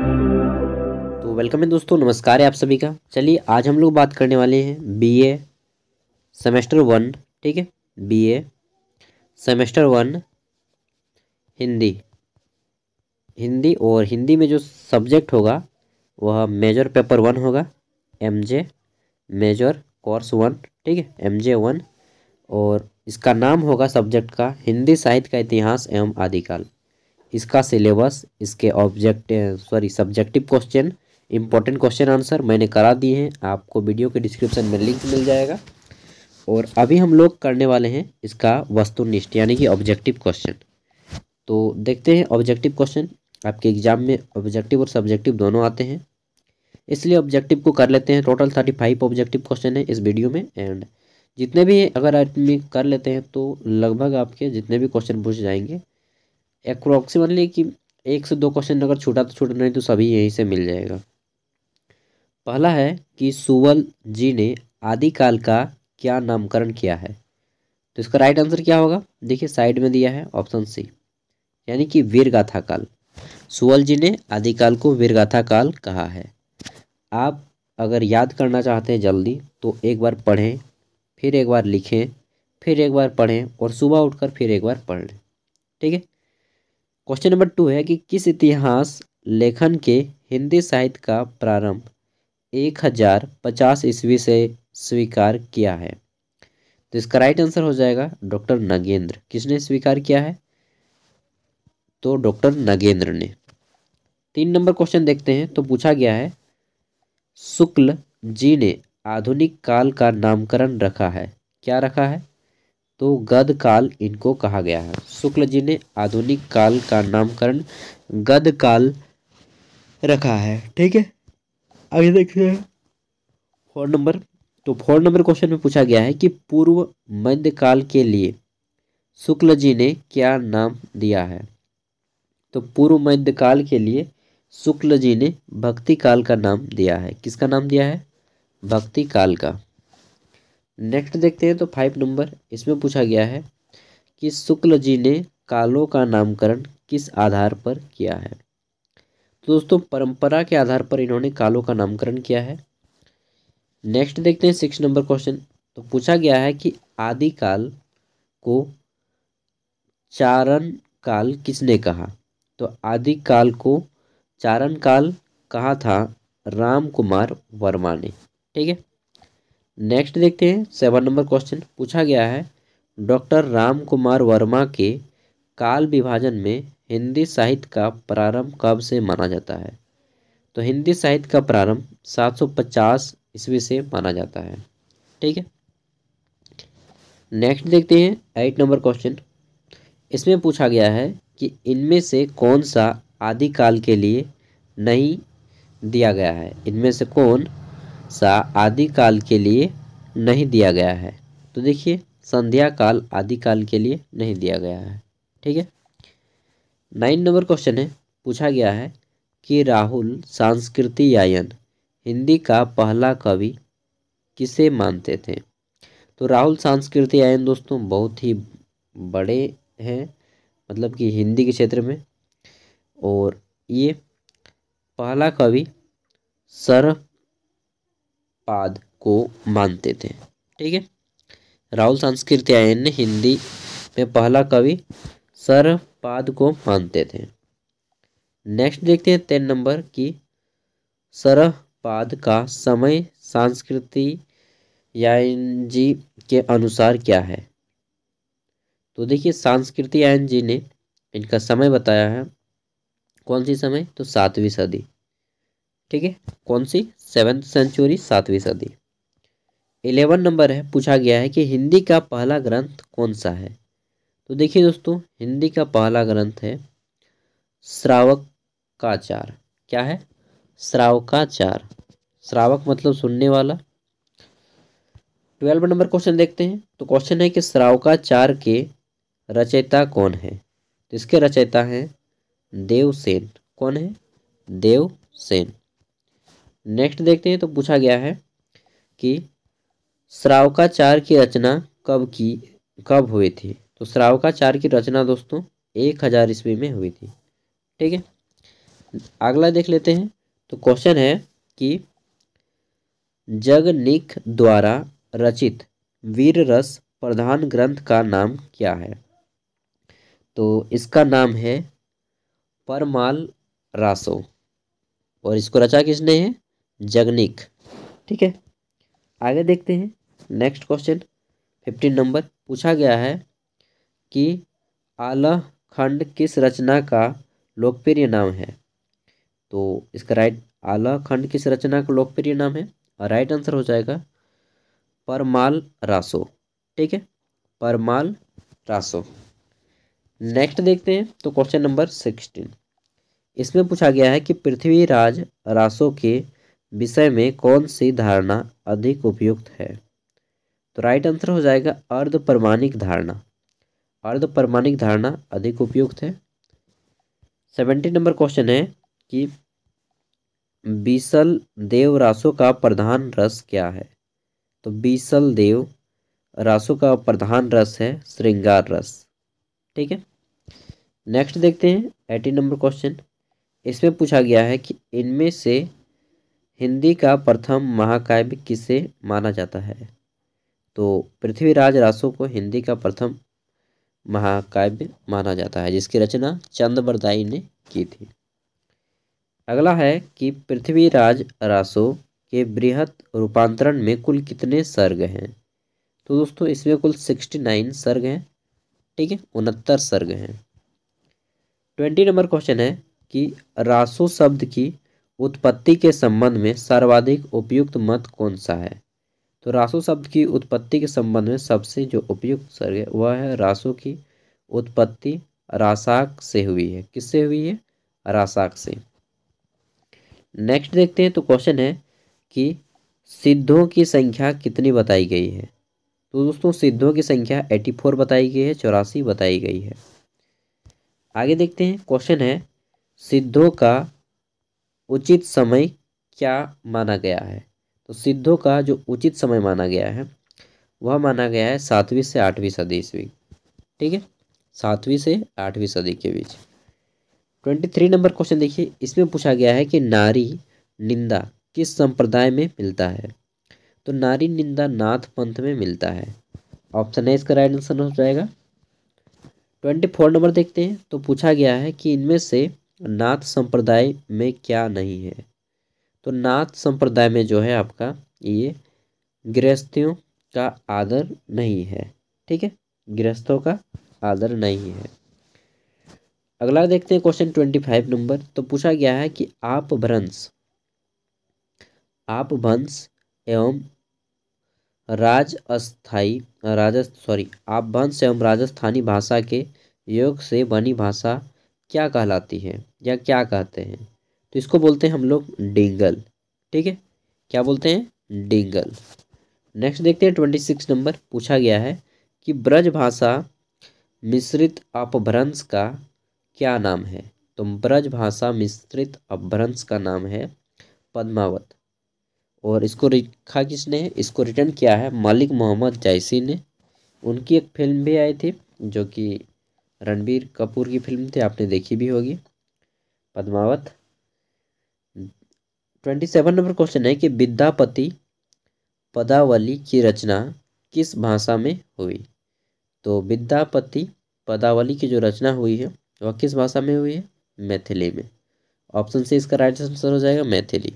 तो वेलकम है दोस्तों नमस्कार है आप सभी का चलिए आज हम लोग बात करने वाले हैं बीए सेमेस्टर वन ठीक है BA semester one Hindi Hindi और हिंदी में जो सब्जेक्ट होगा वह मेजर पेपर वन होगा M J major course one ठीक है एम जे वन और इसका नाम होगा सब्जेक्ट का हिंदी साहित्य का इतिहास एवं आदिकाल इसका सिलेबस इसके object sorry subjective question important question answer मैंने करा दिए हैं आपको वीडियो के डिस्क्रिप्शन में लिंक मिल जाएगा और अभी हम लोग करने वाले हैं इसका वस्तुनिष्ठ यानी कि ऑब्जेक्टिव क्वेश्चन तो देखते हैं ऑब्जेक्टिव क्वेश्चन आपके एग्जाम में ऑब्जेक्टिव और सब्जेक्टिव दोनों आते हैं इसलिए ऑब्जेक्टिव को कर लेते हैं total thirty five objective question है इस वीडियो में एंड जितने भी अगर आदमी कर लेते हैं तो लगभग आपके जितने भी क्वेश्चन पूछ जाएंगे अप्रोक्सीमेटली कि एक से दो क्वेश्चन अगर छूटा तो छूटा नहीं तो सभी यहीं से मिल जाएगा पहला है कि सुवल जी ने आदिकाल का क्या नामकरण किया है तो इसका राइट आंसर क्या होगा देखिए साइड में दिया है ऑप्शन सी यानी कि वीरगाथा काल सुवल जी ने आदिकाल को वीरगाथा काल कहा है आप अगर याद करना चाहते हैं जल्दी तो एक बार पढ़ें फिर एक बार लिखें फिर एक बार पढ़ें और सुबह उठकर फिर एक बार पढ़ लें ठीक है क्वेश्चन नंबर टू है कि किस इतिहास लेखन के हिंदी साहित्य का प्रारंभ एक हजार पचास ईस्वी से स्वीकार किया है तो इसका राइट आंसर हो जाएगा डॉक्टर नगेंद्र किसने स्वीकार किया है तो डॉक्टर नगेंद्र ने तीन नंबर क्वेश्चन देखते हैं तो पूछा गया है शुक्ल जी ने आधुनिक काल का नामकरण रखा है क्या रखा है तो गद काल इनको कहा गया है शुक्ल जी ने आधुनिक काल का नामकरण गद काल रखा है ठीक है आगे देखते हैं फोर नंबर तो फोर नंबर क्वेश्चन में पूछा गया है कि पूर्व मध्यकाल के लिए शुक्ल जी ने क्या नाम दिया है तो पूर्व मध्य काल के लिए शुक्ल जी ने भक्ति काल का नाम दिया है किसका नाम दिया है भक्ति काल का नेक्स्ट देखते हैं तो फाइव नंबर इसमें पूछा गया है कि शुक्ल जी ने कालों का नामकरण किस आधार पर किया है तो दोस्तों परंपरा के आधार पर इन्होंने कालों का नामकरण किया है नेक्स्ट देखते हैं सिक्स नंबर क्वेश्चन तो पूछा गया है कि आदिकाल को चारण काल किसने कहा तो आदिकाल को चारण काल कहा था राम कुमार वर्मा ने ठीक है नेक्स्ट देखते हैं सेवन नंबर क्वेश्चन पूछा गया है डॉक्टर राम कुमार वर्मा के काल विभाजन में हिंदी साहित्य का प्रारंभ कब से माना जाता है तो हिंदी साहित्य का प्रारंभ 750 ईस्वी से माना जाता है ठीक है नेक्स्ट देखते हैं एट नंबर क्वेश्चन इसमें पूछा गया है कि इनमें से कौन सा आदिकाल के लिए नहीं दिया गया है इनमें से कौन सा आदि काल के लिए नहीं दिया गया है तो देखिए संध्या काल आदि काल के लिए नहीं दिया गया है ठीक है नाइन नंबर क्वेश्चन है पूछा गया है कि राहुल सांस्कृति आयन हिंदी का पहला कवि किसे मानते थे तो राहुल सांस्कृति आयन दोस्तों बहुत ही बड़े हैं मतलब कि हिंदी के क्षेत्र में और ये पहला कवि सर पाद को मानते थे ठीक है राहुल संस्कृत आयन हिंदी में पहला कवि सर पाद को मानते थे नेक्स्ट देखते हैं तीन नंबर की सरह पाद का समय सांस्कृति यान जी के अनुसार क्या है तो देखिए सांस्कृति आयन जी ने इनका समय बताया है कौन सी समय तो सातवीं सदी ठीक है कौन सी सेवन्थ सेंचुरी सातवीं सदी इलेवन नंबर है पूछा गया है कि हिंदी का पहला ग्रंथ कौन सा है तो देखिए दोस्तों हिंदी का पहला ग्रंथ है श्रावक काचार क्या है श्रावकाचार श्रावक मतलब सुनने वाला ट्वेल्व नंबर क्वेश्चन देखते हैं तो क्वेश्चन है कि श्रावकाचार के रचयिता कौन है तो इसके रचयिता हैं देवसेन कौन है देवसेन नेक्स्ट देखते हैं तो पूछा गया है कि श्रावकाचार की रचना कब की कब हुई थी तो श्रावकाचार की रचना दोस्तों एक हज़ार ईस्वी में हुई थी ठीक है अगला देख लेते हैं तो क्वेश्चन है कि जगनिक द्वारा रचित वीर रस प्रधान ग्रंथ का नाम क्या है तो इसका नाम है परमाल रासो और इसको रचा किसने है जगनिक ठीक है आगे देखते हैं नेक्स्ट क्वेश्चन फिफ्टीन नंबर पूछा गया है कि आला खंड किस रचना का लोकप्रिय नाम है तो इसका राइट आला खंड किस रचना का लोकप्रिय नाम है राइट आंसर हो जाएगा परमाल रासो ठीक है परमाल रासो नेक्स्ट देखते हैं तो क्वेश्चन नंबर सिक्सटीन इसमें पूछा गया है कि पृथ्वीराज रासो के विषय में कौन सी धारणा अधिक उपयुक्त है तो राइट आंसर हो जाएगा अर्ध प्रमाणिक धारणा अर्ध प्रमाणिक धारणा अधिक उपयुक्त है सेवेंटी नंबर क्वेश्चन है कि बीसल देव राशो का प्रधान रस क्या है तो बीसल देव रासो का प्रधान रस है श्रृंगार रस ठीक है नेक्स्ट देखते हैं एटीन नंबर क्वेश्चन इसमें पूछा गया है कि इनमें से हिंदी का प्रथम महाकाव्य किसे माना जाता है तो पृथ्वीराज रासो को हिंदी का प्रथम महाकाव्य माना जाता है जिसकी रचना चंद्रबरदाई ने की थी अगला है कि पृथ्वीराज रासो के बृहत रूपांतरण में कुल कितने सर्ग हैं तो दोस्तों इसमें कुल सिक्सटी नाइन सर्ग हैं ठीक है उनहत्तर सर्ग हैं ट्वेंटी नंबर क्वेश्चन है कि रासो शब्द की उत्पत्ति के संबंध में सर्वाधिक उपयुक्त मत कौन सा है तो रासो शब्द की उत्पत्ति के संबंध में सबसे जो उपयुक्त सर्ग है वह है रासो की उत्पत्ति रासाक से हुई है किससे हुई है रासाक से नेक्स्ट देखते हैं तो क्वेश्चन है कि सिद्धों की संख्या कितनी बताई गई है तो दोस्तों सिद्धों की संख्या एटी फोर बताई गई है चौरासी बताई गई है आगे देखते हैं क्वेश्चन है सिद्धों का उचित समय क्या माना गया है तो सिद्धों का जो उचित समय माना गया है वह माना गया है सातवीं से आठवीं सदी ईस्वी ठीक है सातवीं से आठवीं सदी के बीच ट्वेंटी थ्री नंबर क्वेश्चन देखिए इसमें पूछा गया है कि नारी निंदा किस संप्रदाय में मिलता है तो नारी निंदा नाथ पंथ में मिलता है ऑप्शन है इसका राइट आंसर हो जाएगा ट्वेंटी फोर नंबर देखते हैं तो पूछा गया है कि इनमें से नाथ संप्रदाय में क्या नहीं है तो नाथ संप्रदाय में जो है आपका ये गृहस्थियों का आदर नहीं है ठीक है गृहस्थों का आदर नहीं है अगला देखते हैं क्वेश्चन ट्वेंटी फाइव नंबर तो पूछा गया है कि आप भ्रंश आप भंश एवं राजस्थाई राजस्थ सॉरी आप भंश एवं राजस्थानी भाषा के योग से बनी भाषा क्या कहलाती है या क्या कहते हैं तो इसको बोलते हैं हम लोग डिंगल ठीक है क्या बोलते हैं डिंगल नेक्स्ट देखते हैं ट्वेंटी सिक्स नंबर पूछा गया है कि ब्रज भाषा मिश्रित अपभ्रंश का क्या नाम है तो ब्रज भाषा मिश्रित अपभ्रंश का नाम है पद्मावत और इसको लिखा किसने है इसको रिटर्न किया है मालिक मोहम्मद जैसी ने उनकी एक फिल्म भी आई थी जो कि रणबीर कपूर की फिल्म थी आपने देखी भी होगी Padmavat twenty seven number question है कि विद्यापति पदावली की रचना किस भाषा में हुई तो विद्यापति पदावली की जो रचना हुई है वह किस भाषा में हुई है मैथिली में ऑप्शन सी इसका राइट आंसर हो जाएगा मैथिली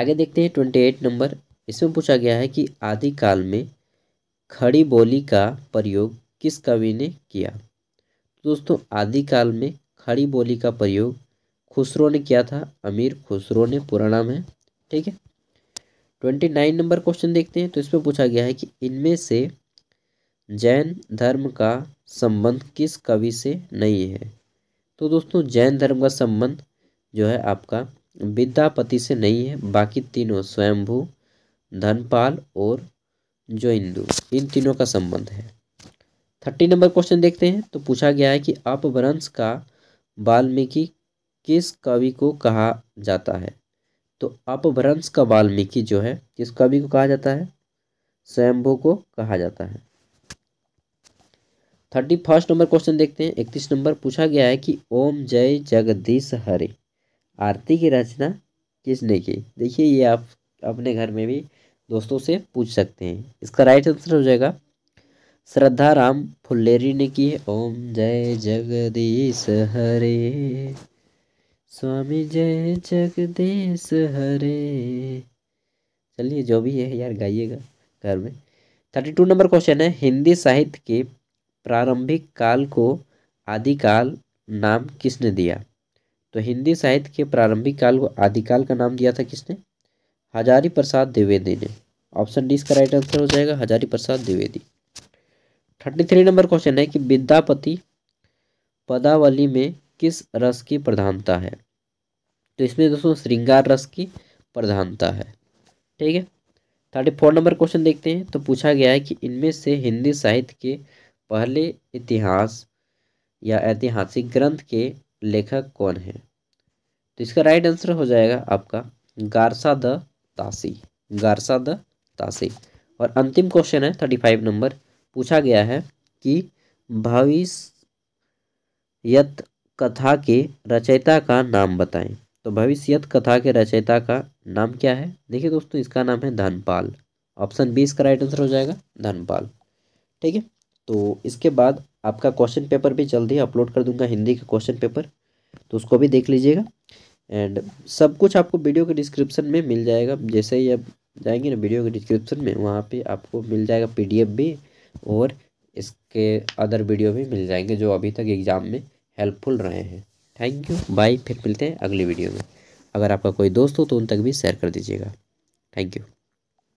आगे देखते हैं ट्वेंटी एट नंबर इसमें पूछा गया है कि आदिकाल में खड़ी बोली का प्रयोग किस कवि ने किया दोस्तों आदिकाल में खड़ी बोली का प्रयोग खुसरो ने किया था अमीर खुसरो ने पूरा नाम है ठीक है ट्वेंटी नाइन नंबर क्वेश्चन देखते हैं तो इस पर पूछा गया है कि इनमें से जैन धर्म का संबंध किस कवि से नहीं है तो दोस्तों जैन धर्म का संबंध जो है आपका विद्यापति से नहीं है बाकी तीनों स्वयंभू धनपाल और जो इंदू इन तीनों का संबंध है थर्टी नंबर क्वेश्चन देखते हैं तो पूछा गया है कि अपभ्रंश का वाल्मीकि किस कवि को कहा जाता है तो अपभ्रंश का वाल्मीकि जो है किस कवि को कहा जाता है स्वयंभू को कहा जाता है थर्टी फर्स्ट नंबर क्वेश्चन देखते हैं इकतीस नंबर पूछा गया है कि ओम जय जगदीश हरे आरती की रचना किसने की देखिए ये आप अपने घर में भी दोस्तों से पूछ सकते हैं इसका राइट आंसर हो जाएगा श्रद्धा राम फुल्लेरी ने की है ओम जय जगदीश हरे स्वामी जय जगदीश हरे चलिए जो भी है यार गाइएगा घर में थर्टी टू नंबर क्वेश्चन है हिंदी साहित्य के प्रारंभिक काल को आदिकाल नाम किसने दिया तो हिंदी साहित्य के प्रारंभिक काल को आदिकाल का नाम दिया था किसने हजारी प्रसाद द्विवेदी ने ऑप्शन डी इसका राइट आंसर हो जाएगा Hazari Prasad Dwivedi thirty three number question है कि विद्यापति पदावली में किस रस की प्रधानता है तो इसमें दोस्तों श्रृंगार रस की प्रधानता है ठीक है थर्टी फोर नंबर क्वेश्चन देखते हैं तो पूछा गया है कि इनमें से हिंदी साहित्य के पहले इतिहास या ऐतिहासिक ग्रंथ के लेखक कौन है तो इसका राइट आंसर हो जाएगा आपका गारसा द तासी गारसा द तासी और अंतिम क्वेश्चन है थर्टी फाइव नंबर पूछा गया है कि भविष्यत कथा के रचयिता का नाम बताएं तो भविष्यत कथा के रचयिता का नाम क्या है देखिए दोस्तों इसका नाम है धनपाल ऑप्शन बी इसका राइट आंसर हो जाएगा धनपाल ठीक है तो इसके बाद आपका क्वेश्चन पेपर भी जल्दी अपलोड कर दूंगा हिंदी का क्वेश्चन पेपर तो उसको भी देख लीजिएगा एंड सब कुछ आपको वीडियो के डिस्क्रिप्शन में मिल जाएगा जैसे ही आप जाएंगे ना वीडियो के डिस्क्रिप्शन में वहाँ पे आपको मिल जाएगा पीडीएफ भी और इसके अदर वीडियो भी मिल जाएंगे जो अभी तक एग्ज़ाम में हेल्पफुल रहे हैं थैंक यू बाय फिर मिलते हैं अगली वीडियो में अगर आपका कोई दोस्त हो तो उन तक भी शेयर कर दीजिएगा थैंक यू